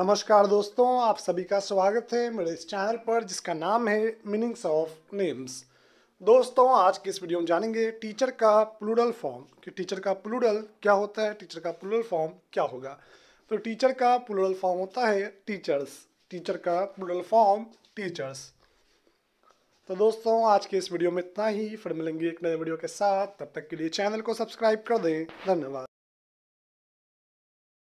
नमस्कार दोस्तों आप सभी का स्वागत है मेरे इस चैनल पर जिसका नाम है मीनिंग्स ऑफ नेम्स दोस्तों आज की इस वीडियो में जानेंगे टीचर का प्लूरल फॉर्म कि टीचर का प्लूरल क्या होता है टीचर का प्लूरल फॉर्म क्या होगा तो टीचर का प्लूरल फॉर्म होता है टीचर्स टीचर का प्लूरल फॉर्म टीचर्स तो दोस्तों आज के इस वीडियो में इतना ही फिर मिलेंगे एक नए वीडियो के साथ तब तक के लिए चैनल को सब्सक्राइब कर दें धन्यवाद